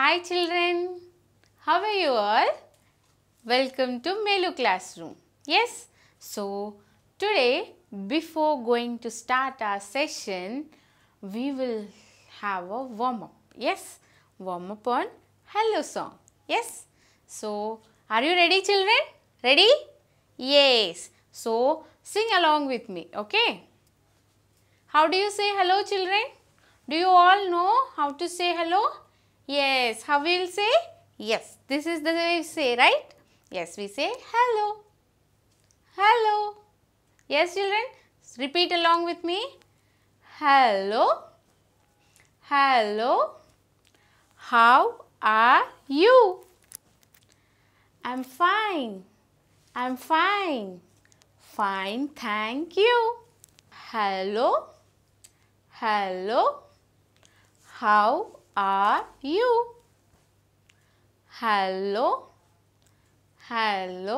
Hi children, how are you all? Welcome to Melu classroom. Yes, so today before going to start our session, we will have a warm up. Yes, warm up on hello song. Yes, so are you ready children? Ready? Yes, so sing along with me, okay? How do you say hello children? Do you all know how to say hello? Yes, how we will say? Yes, this is the way we say, right? Yes, we say hello. Hello. Yes, children? Repeat along with me. Hello. Hello. How are you? I'm fine. I'm fine. Fine, thank you. Hello. Hello. How are you? Hello, hello,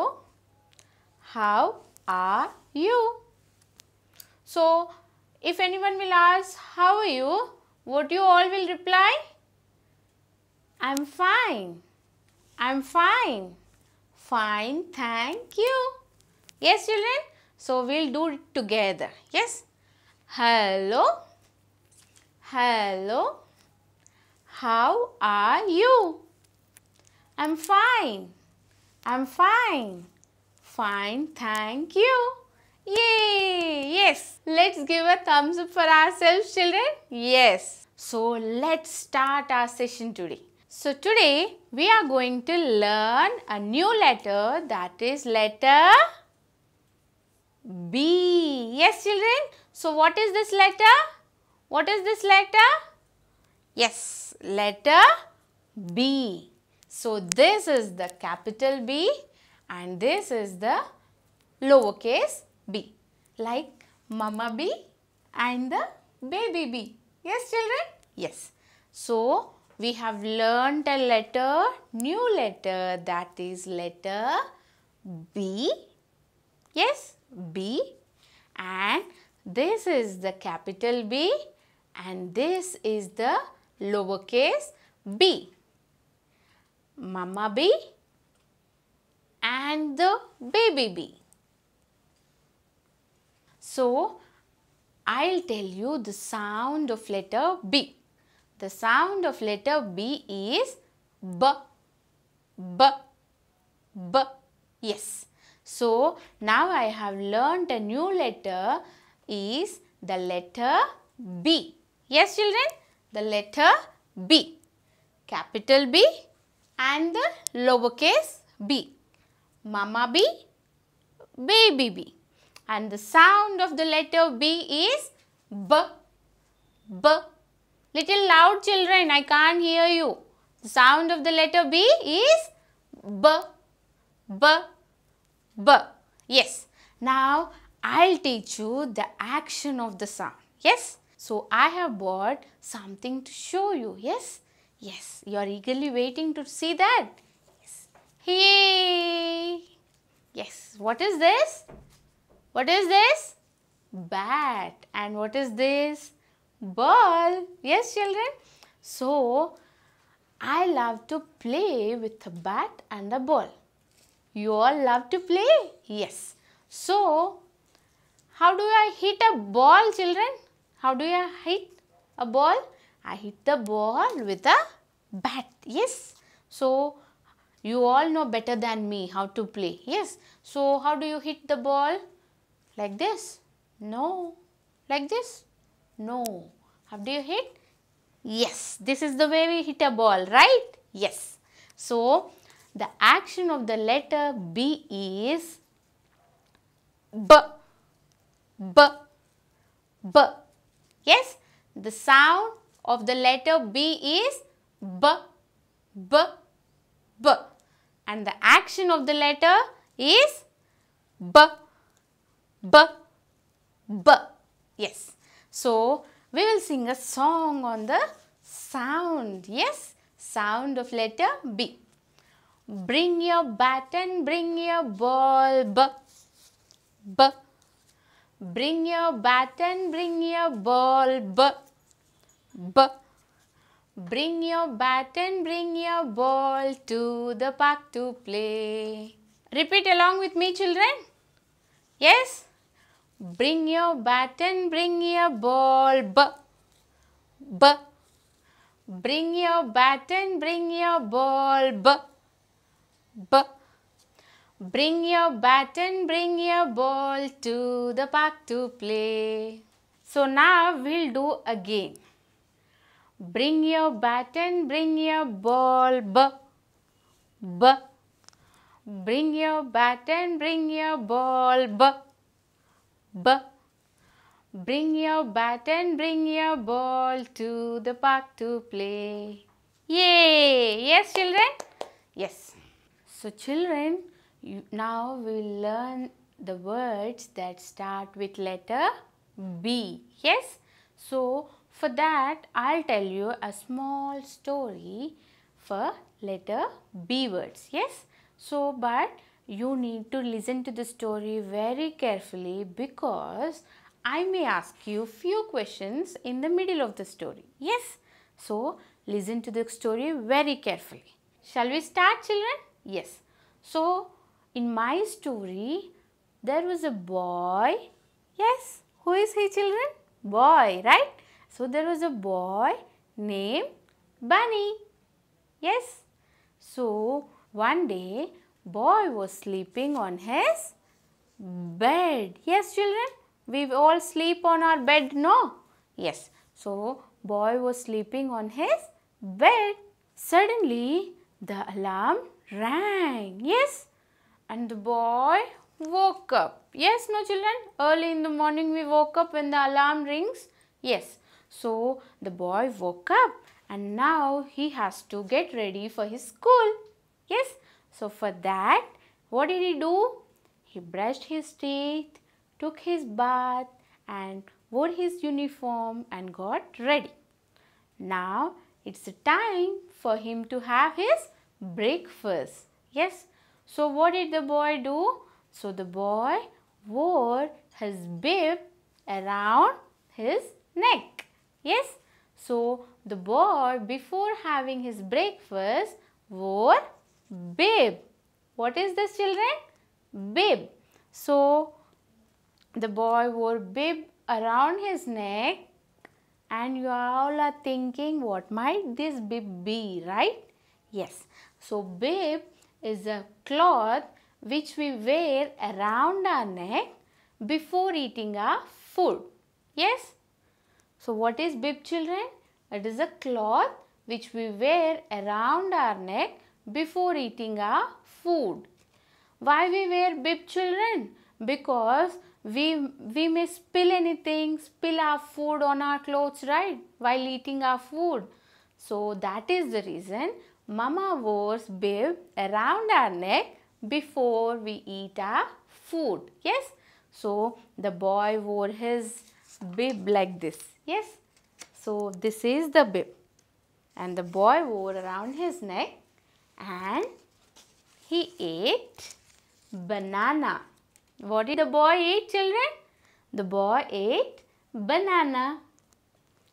how are you? So, if anyone will ask, how are you? What you all will reply? I'm fine. I'm fine. Fine, thank you. Yes, children? So, we'll do it together. Yes? Hello? Hello? How are you? I'm fine. I'm fine. Fine, thank you. Yay! Yes! Let's give a thumbs up for ourselves children. Yes! So let's start our session today. So today we are going to learn a new letter that is letter B. Yes children? So what is this letter? What is this letter? Yes, letter B. So, this is the capital B and this is the lowercase b. Like mama B and the baby B. Yes, children? Yes. So, we have learnt a letter, new letter that is letter B. Yes, B. And this is the capital B and this is the lowercase b. Mama b, and the baby b. So, I'll tell you the sound of letter B. The sound of letter B is B, B, B. Yes. So, now I have learnt a new letter is the letter B. Yes, children? the letter B. Capital B and the lowercase b. Mama B, baby B. And the sound of the letter B is B. B. Little loud children, I can't hear you. The sound of the letter B is B. B. B. Yes. Now, I'll teach you the action of the sound. Yes. So I have bought something to show you. Yes? Yes. You are eagerly waiting to see that. Yes. Hey! Yes. What is this? What is this? Bat. And what is this? Ball. Yes, children? So, I love to play with a bat and a ball. You all love to play? Yes. So, how do I hit a ball, children? How do you hit a ball? I hit the ball with a bat. Yes. So, you all know better than me how to play. Yes. So, how do you hit the ball? Like this? No. Like this? No. How do you hit? Yes. This is the way we hit a ball, right? Yes. So, the action of the letter B is B. B. B. B. Yes, the sound of the letter B is B, B, B. And the action of the letter is B, B, B. Yes. So, we will sing a song on the sound. Yes, sound of letter B. Bring your bat and bring your ball. B, B, Bring your bat and bring your ball. B. B. Bring your bat and bring your ball to the park to play. Repeat along with me children. Yes? Bring your bat and bring your ball. B. B. Bring your bat and bring your ball. B. B. Bring your bat and bring your ball to the park to play. So now we'll do again. Bring your bat and bring your ball. B. B. Bring your bat and bring your ball. B. B. Bring your bat and bring your ball to the park to play. Yay! Yes, children? Yes. So, children, you, now we will learn the words that start with letter B. Yes? So, for that, I'll tell you a small story for letter B words. Yes? So, but you need to listen to the story very carefully because I may ask you few questions in the middle of the story. Yes? So, listen to the story very carefully. Shall we start children? Yes. So, in my story, there was a boy. Yes, who is he children? Boy, right? So, there was a boy named Bunny. Yes. So, one day, boy was sleeping on his bed. Yes, children? We all sleep on our bed, no? Yes. So, boy was sleeping on his bed. Suddenly, the alarm rang. Yes, and the boy woke up. Yes, no children? Early in the morning we woke up when the alarm rings. Yes. So, the boy woke up and now he has to get ready for his school. Yes. So, for that, what did he do? He brushed his teeth, took his bath and wore his uniform and got ready. Now, it's time for him to have his breakfast. Yes. So what did the boy do? So the boy wore his bib around his neck. Yes. So the boy before having his breakfast wore bib. What is this children? Bib. So the boy wore bib around his neck and you all are thinking what might this bib be right yes so bib is a cloth which we wear around our neck before eating our food. Yes? So what is bib children? It is a cloth which we wear around our neck before eating our food. Why we wear bib children? Because we, we may spill anything, spill our food on our clothes, right? While eating our food. So that is the reason Mama wears bib around our neck before we eat our food. Yes. So, the boy wore his bib like this. Yes. So, this is the bib. And the boy wore around his neck and he ate banana. What did the boy eat children? The boy ate banana.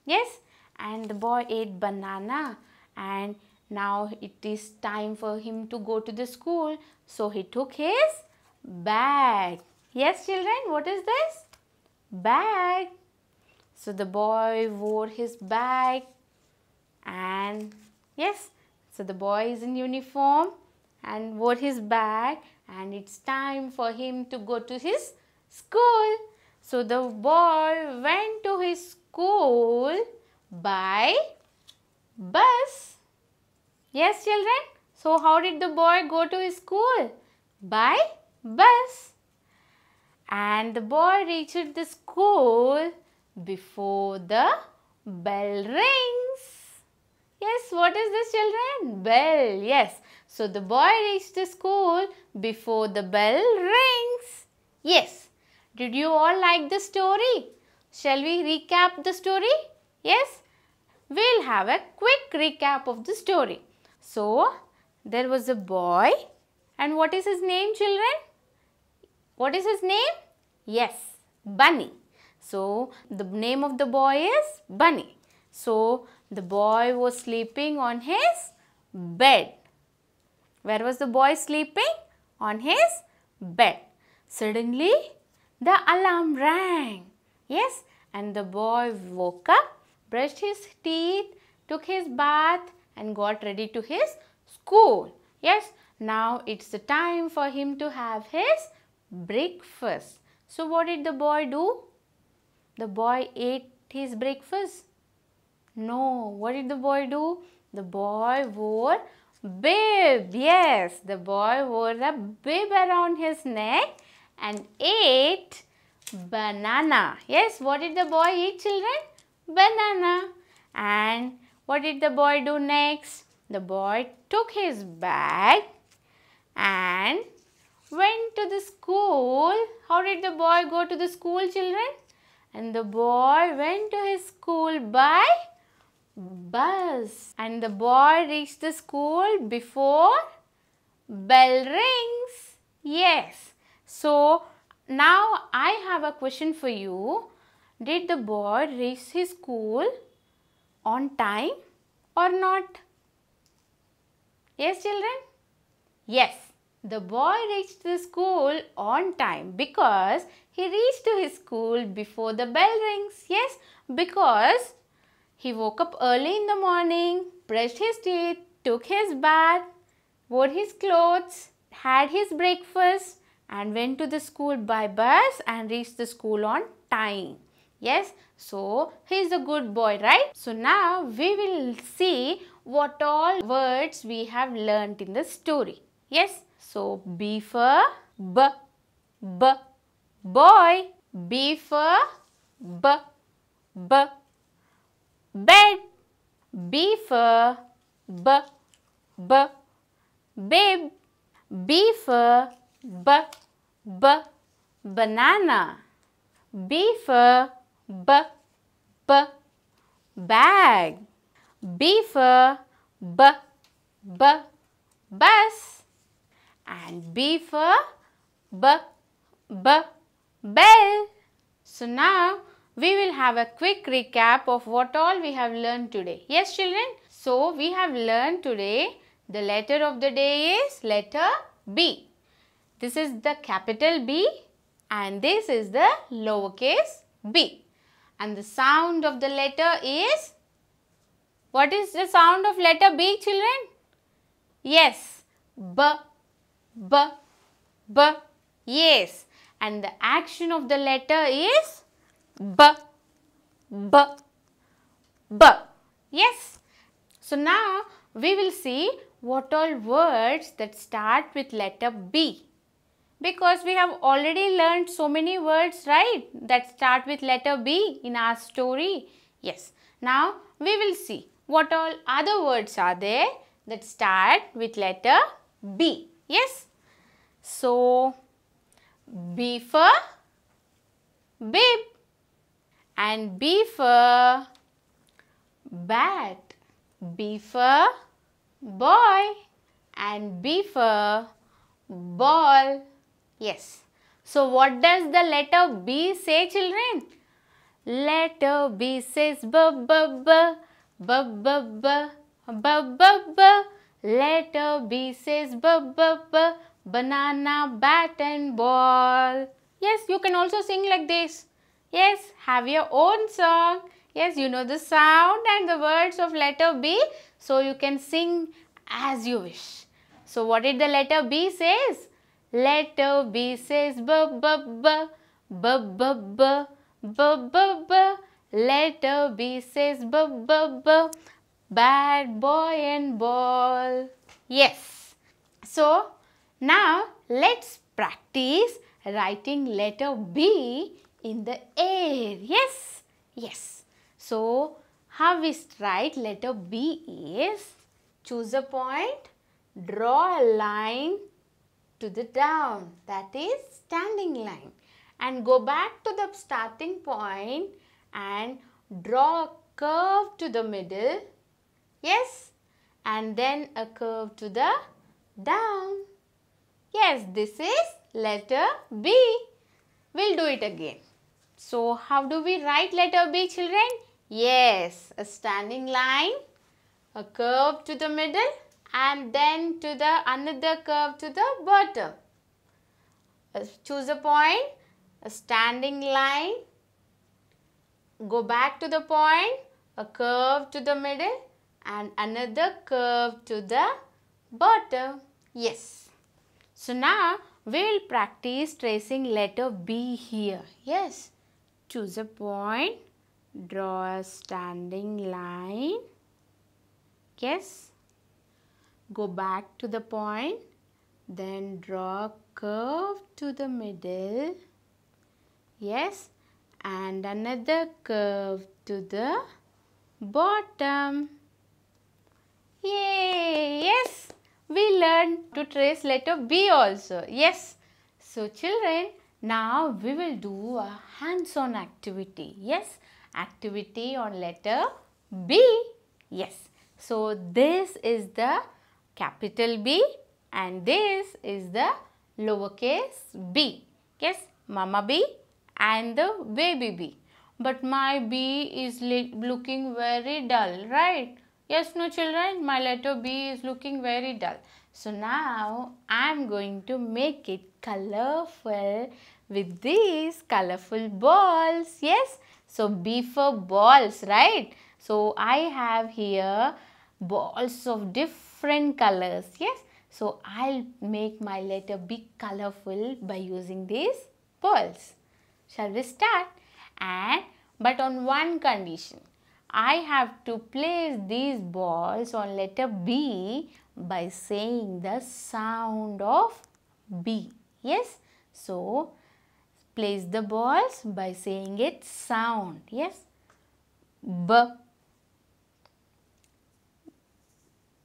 Yes. And the boy ate banana and now it is time for him to go to the school. So he took his bag. Yes children, what is this? Bag. So the boy wore his bag and yes, so the boy is in uniform and wore his bag and it's time for him to go to his school. So the boy went to his school by bus. Yes children? So how did the boy go to his school? By bus. And the boy reached the school before the bell rings. Yes, what is this children? Bell, yes. So the boy reached the school before the bell rings. Yes. Did you all like the story? Shall we recap the story? Yes. We'll have a quick recap of the story. So, there was a boy and what is his name children? What is his name? Yes, Bunny. So, the name of the boy is Bunny. So, the boy was sleeping on his bed. Where was the boy sleeping? On his bed. Suddenly, the alarm rang. Yes, and the boy woke up, brushed his teeth, took his bath and got ready to his school. Yes, now it's the time for him to have his breakfast. So what did the boy do? The boy ate his breakfast. No, what did the boy do? The boy wore bib. Yes, the boy wore a bib around his neck and ate banana. Yes, what did the boy eat children? Banana. And what did the boy do next? The boy took his bag and went to the school. How did the boy go to the school children? And the boy went to his school by bus. And the boy reached the school before bell rings. Yes. So now I have a question for you. Did the boy reach his school on time or not? Yes children? Yes, the boy reached the school on time because he reached to his school before the bell rings. Yes, because he woke up early in the morning, brushed his teeth, took his bath, wore his clothes, had his breakfast and went to the school by bus and reached the school on time. Yes, so he is a good boy, right? So now we will see what all words we have learnt in the story. Yes, so B for B, B, boy, B for B, B, bed, B for B, B, babe, B for B, B, banana, B for b b bag b for b b bus and b for b b bell so now we will have a quick recap of what all we have learned today yes children so we have learned today the letter of the day is letter b this is the capital b and this is the lowercase b and the sound of the letter is? What is the sound of letter B children? Yes. B. B. B. Yes. And the action of the letter is? B. B. B. Yes. So now we will see what all words that start with letter B because we have already learned so many words right that start with letter B in our story. Yes. Now we will see what all other words are there that start with letter B. Yes. So beaver, babe and beaver, bat, beaver, boy and beaver, ball. Yes. So what does the letter B say children? Letter B says b b b b b b b b b. Letter B says b b b banana bat and ball. Yes, you can also sing like this. Yes, have your own song. Yes, you know the sound and the words of letter B. So you can sing as you wish. So what did the letter B says? Letter B says b b b b b b b b b. Letter B says b b b. Bad boy and ball. Yes. So now let's practice writing letter B in the air. Yes. Yes. So how we write letter B is choose a point, draw a line to the down that is standing line and go back to the starting point and draw a curve to the middle yes and then a curve to the down yes this is letter B we'll do it again so how do we write letter B children yes a standing line a curve to the middle and then to the another curve to the bottom. Uh, choose a point, a standing line, go back to the point, a curve to the middle and another curve to the bottom. Yes. So now we'll practice tracing letter B here. Yes. Choose a point, draw a standing line. Yes Go back to the point. Then draw a curve to the middle. Yes. And another curve to the bottom. Yay! Yes! We learned to trace letter B also. Yes. So children, now we will do a hands-on activity. Yes. Activity on letter B. Yes. So this is the capital B and this is the lowercase b. Yes, mama B and the baby B. But my B is looking very dull, right? Yes, no children, my letter B is looking very dull. So now I am going to make it colorful with these colorful balls. Yes, so B for balls, right? So I have here balls of different different colors yes so I'll make my letter be colorful by using these pearls shall we start and but on one condition I have to place these balls on letter B by saying the sound of B yes so place the balls by saying its sound yes B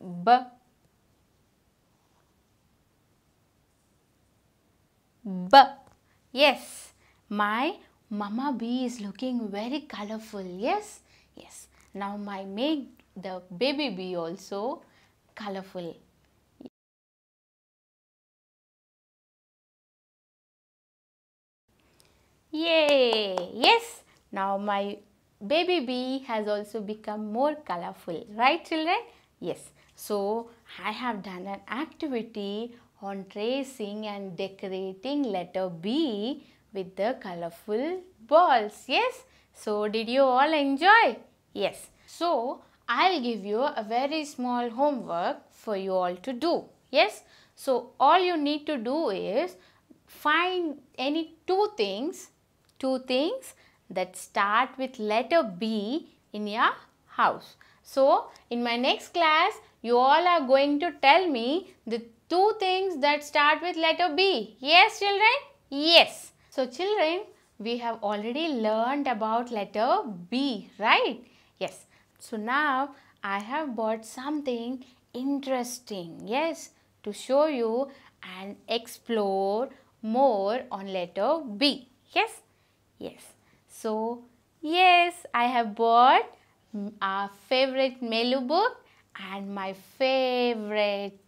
b b yes my mama bee is looking very colorful yes yes now my make the baby bee also colorful yay yes now my baby bee has also become more colorful right children yes so I have done an activity on tracing and decorating letter B with the colorful balls. Yes. So did you all enjoy? Yes. So I'll give you a very small homework for you all to do. Yes. So all you need to do is find any two things, two things that start with letter B in your house. So in my next class, you all are going to tell me the two things that start with letter B. Yes, children? Yes. So, children, we have already learned about letter B, right? Yes. So, now I have bought something interesting, yes, to show you and explore more on letter B. Yes? Yes. So, yes, I have bought our favorite Melu book and my favorite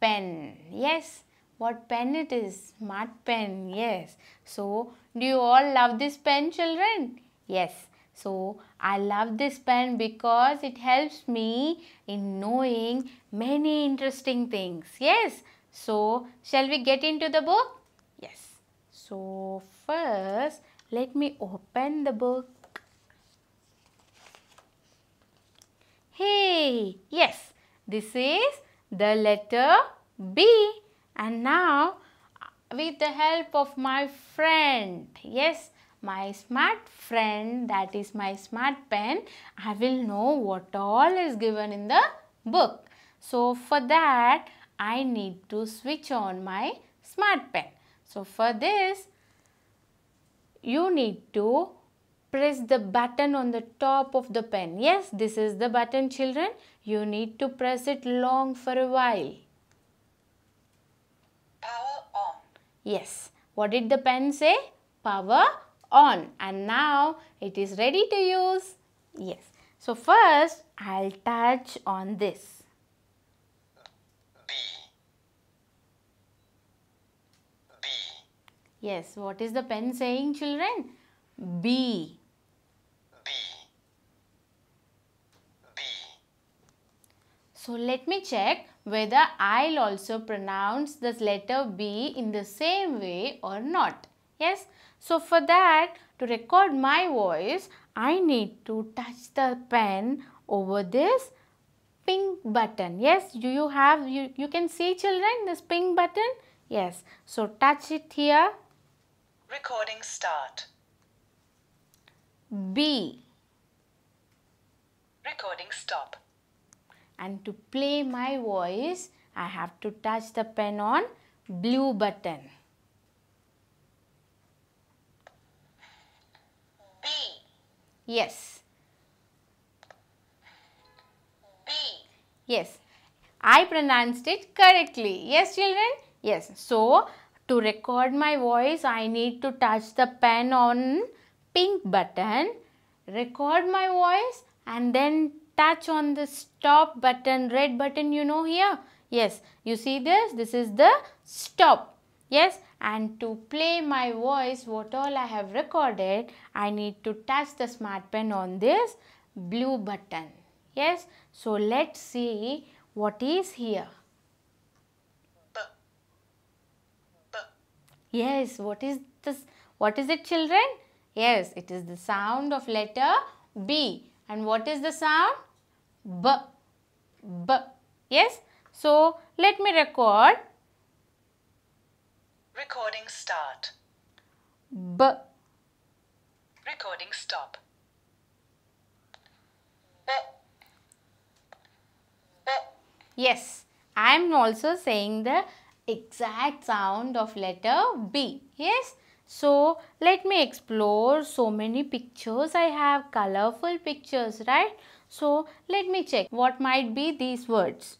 pen. Yes, what pen it is? Smart pen, yes. So, do you all love this pen children? Yes. So, I love this pen because it helps me in knowing many interesting things. Yes. So, shall we get into the book? Yes. So, first, let me open the book. Hey, yes, this is the letter B. And now, with the help of my friend, yes, my smart friend, that is my smart pen, I will know what all is given in the book. So, for that, I need to switch on my smart pen. So, for this, you need to press the button on the top of the pen. Yes, this is the button children. You need to press it long for a while. Power on. Yes. What did the pen say? Power on. And now it is ready to use. Yes. So first I'll touch on this. B. Yes. What is the pen saying children? B. So let me check whether I'll also pronounce this letter B in the same way or not. Yes. So for that, to record my voice, I need to touch the pen over this pink button. Yes, do you have, you, you can see children, this pink button? Yes. So touch it here. Recording start. B. Recording stop and to play my voice I have to touch the pen on blue button. B. Yes. B. Yes. I pronounced it correctly. Yes children? Yes. So to record my voice I need to touch the pen on pink button, record my voice and then touch on the stop button, red button you know here. Yes, you see this? This is the stop. Yes, and to play my voice, what all I have recorded, I need to touch the smart pen on this blue button. Yes, so let's see what is here. Yes, what is this? What is it children? Yes, it is the sound of letter B. And what is the sound? B. B. Yes. So, let me record. Recording start. B. Recording stop. B. B. Yes. I am also saying the exact sound of letter B. Yes. So let me explore so many pictures. I have colorful pictures, right? So let me check what might be these words.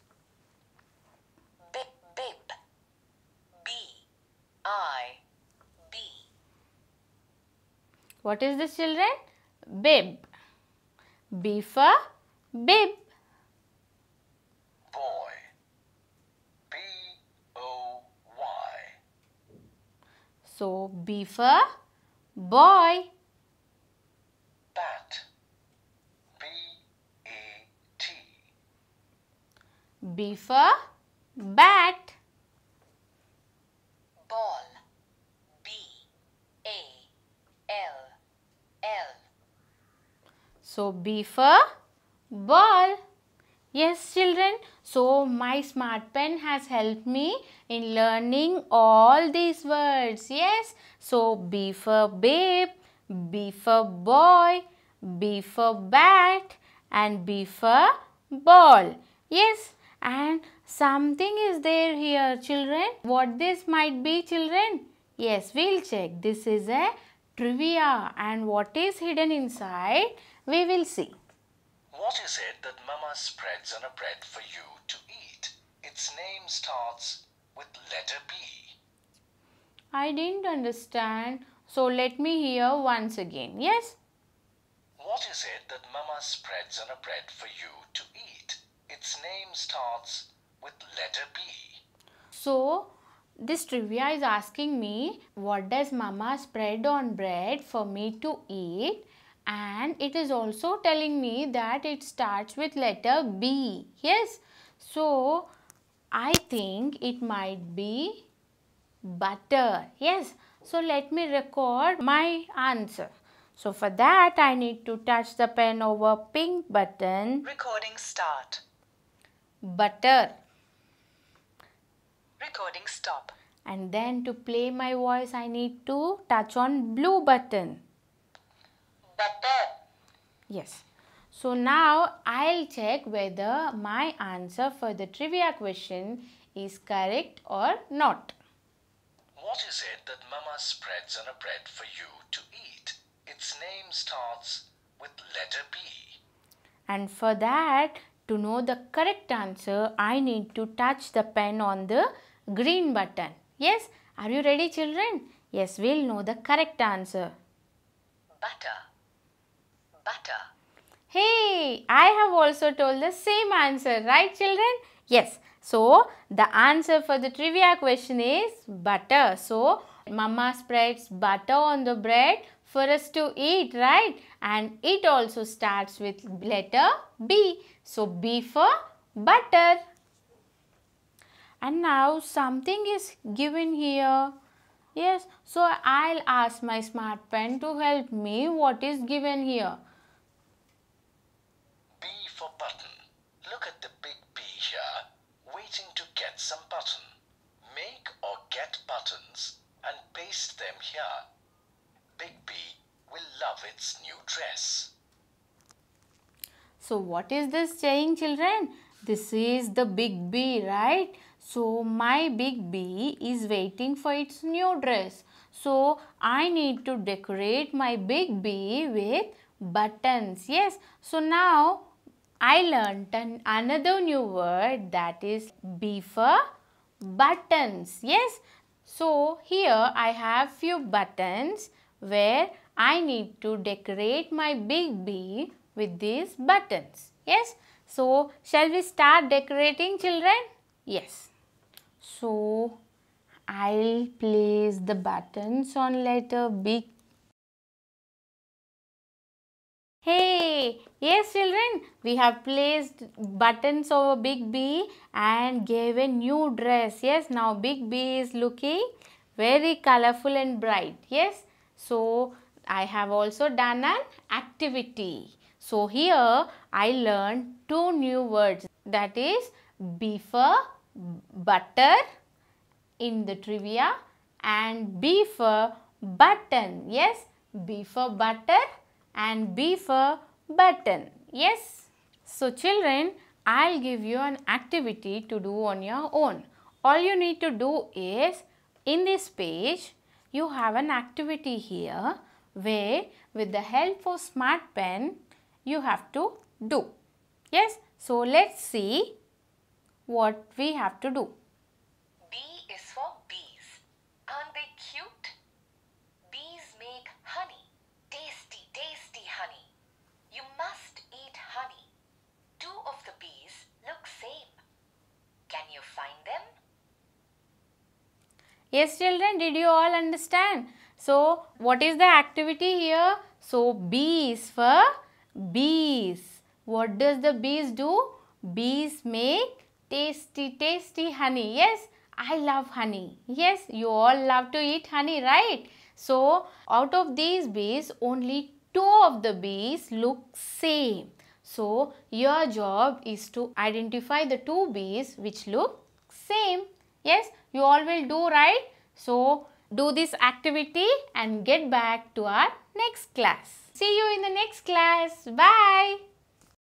Bip, bip. B, I, B. What is this children? Bib. B for bib. Boy. So B for boy. Bat. B A T. B for bat. Ball. B A L L. So B for ball. Yes children, so my smart pen has helped me in learning all these words. Yes, so B for babe, B for boy, B for bat and B for ball. Yes, and something is there here children. What this might be children? Yes, we'll check. This is a trivia and what is hidden inside we will see what is it that Mama spreads on a bread for you to eat? Its name starts with letter B. I didn't understand. So let me hear once again. Yes? What is it that Mama spreads on a bread for you to eat? Its name starts with letter B. So this trivia is asking me what does mama spread on bread for me to eat and it is also telling me that it starts with letter B. Yes. So, I think it might be butter. Yes. So, let me record my answer. So, for that I need to touch the pen over pink button. Recording start. Butter. Recording stop. And then to play my voice I need to touch on blue button better. Yes. So now I'll check whether my answer for the trivia question is correct or not. What is it that Mama spreads on a bread for you to eat? Its name starts with letter B. And for that, to know the correct answer, I need to touch the pen on the green button. Yes, are you ready children? Yes, we'll know the correct answer. Butter butter. Hey, I have also told the same answer, right children? Yes. So, the answer for the trivia question is butter. So, mama spreads butter on the bread for us to eat, right? And it also starts with letter B. So, B for butter. And now something is given here. Yes, so I'll ask my smart pen to help me what is given here for button. Look at the big B here, waiting to get some button. Make or get buttons and paste them here. Big B will love its new dress. So what is this saying children? This is the big B, right? So my big B is waiting for its new dress. So I need to decorate my big B with buttons. Yes. So now I learnt an another new word that is "beaver buttons. Yes. So here I have few buttons where I need to decorate my big bee with these buttons. Yes. So shall we start decorating children? Yes. So I'll place the buttons on letter B. Hey, Yes children, we have placed buttons over big B and gave a new dress. Yes, now big B is looking very colorful and bright. Yes, so I have also done an activity. So here I learned two new words that is beaver, butter in the trivia and beaver button. Yes, Beaver butter and beaver button. Yes. So children, I'll give you an activity to do on your own. All you need to do is, in this page, you have an activity here where with the help of smart pen, you have to do. Yes. So let's see what we have to do. Yes children, did you all understand? So, what is the activity here? So, bees for bees. What does the bees do? Bees make tasty, tasty honey. Yes, I love honey. Yes, you all love to eat honey, right? So, out of these bees, only two of the bees look same. So, your job is to identify the two bees which look same. Yes, you all will do right. So, do this activity and get back to our next class. See you in the next class. Bye.